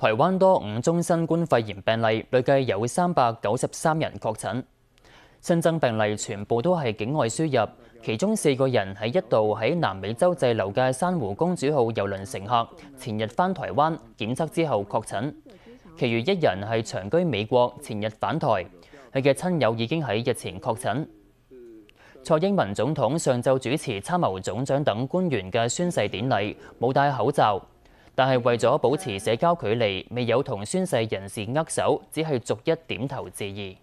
台灣多五宗新冠肺炎病例，累計有三百九十三人確診。新增病例全部都係境外輸入，其中四個人喺一度喺南美洲滯留嘅珊瑚公主號遊輪乘客，前日返台灣檢測之後確診。其餘一人係長居美國，前日返台，佢嘅親友已經喺日前確診。蔡英文總統上晝主持參謀總長等官員嘅宣誓典禮，冇戴口罩。但係為咗保持社交距離，未有同宣誓人士握手，只係逐一點頭致意。